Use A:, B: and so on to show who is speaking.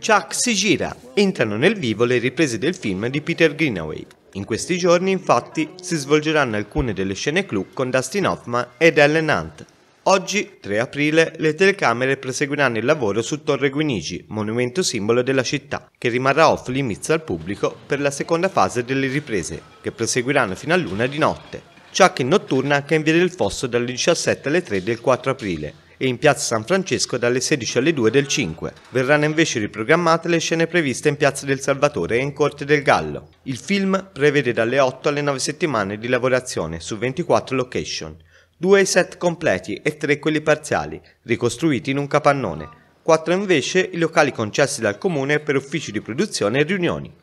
A: Chuck si gira, entrano nel vivo le riprese del film di Peter Greenaway. In questi giorni, infatti, si svolgeranno alcune delle scene clou con Dustin Hoffman ed Ellen Hunt. Oggi, 3 aprile, le telecamere proseguiranno il lavoro su Torre Guinigi, monumento simbolo della città, che rimarrà off limits al pubblico per la seconda fase delle riprese, che proseguiranno fino a luna di notte. Chuck in notturna che è in Via del Fosso dalle 17 alle 3 del 4 aprile e in Piazza San Francesco dalle 16 alle 2 del 5. Verranno invece riprogrammate le scene previste in Piazza del Salvatore e in Corte del Gallo. Il film prevede dalle 8 alle 9 settimane di lavorazione su 24 location, due set completi e tre quelli parziali, ricostruiti in un capannone, quattro invece i locali concessi dal comune per uffici di produzione e riunioni.